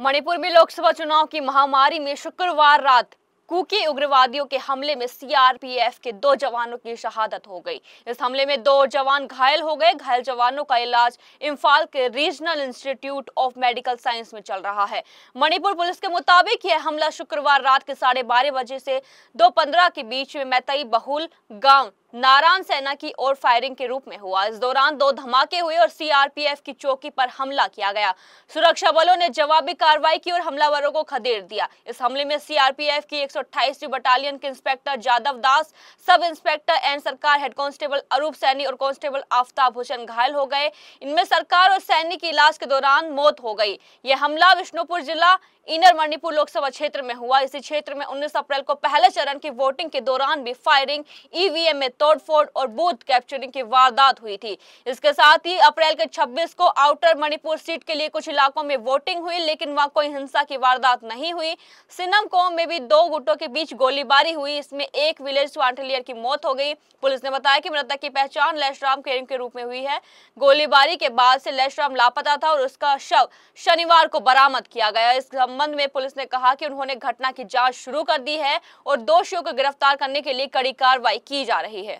मणिपुर में लोकसभा चुनाव की महामारी में शुक्रवार रात कुकी उग्रवादियों के हमले में सीआरपीएफ के दो जवानों की शहादत हो गई इस हमले में दो जवान घायल हो गए घायल जवानों का इलाज इम्फाल के regional institute of medical science में चल रहा है मणिपुर पुलिस के मुताबिक यह हमला शुक्रवार रात के साढ़े बारह बजे से दो पंद्रह के बीच में मैतई बहुल गांव नारायण सेना की ओर फायरिंग के रूप में हुआ इस दौरान दो धमाके हुए और सीआरपीएफ की चौकी पर हमला किया गया सुरक्षा बलों ने जवाबी कार्रवाई की और हमलावरों को खदेड़ दिया इस हमले में सीआरपीएफ की एक बटालियन के inspector Jadav Das sub inspector and Sarkar head constable Arup Saini और कांस्टेबल आफ्ताब भूषण घायल हो गए इनमें सरकार और सैनी की इलाज के दौरान मौत हो गई यह हमला विष्णुपुर जिला इनर मणिपुर लोकसभा क्षेत्र में हुआ इसी क्षेत्र में 19 अप्रैल को पहले चरण की वोटिंग के दौरान भी फायरिंग ईवीएम e में तो तोड़फोड़ और बूथ कैप्चरिंग की वारदात हुई थी इसके साथ ही अप्रैल के 26 को आउटर मणिपुर सीट के लिए कुछ इलाकों में वोटिंग हुई लेकिन वहां कोई हिंसा की वारदात नहीं हुई सिनम कोम में भी दो गुटों के बीच गोलीबारी हुई इसमें एक विलेज वांटलियर की मौत हो गई पुलिस ने बताया कि मृतक की पहचान लेशराम के रूप में हुई है गोलीबारी के बाद से लेशराम लापता था और उसका शव शनिवार को बरामद किया गया इस संबंध में पुलिस ने कहा कि उन्होंने घटना की जांच शुरू कर दी है और दोषियों को गिरफ्तार करने के लिए कड़ी कार्रवाई की जा रही है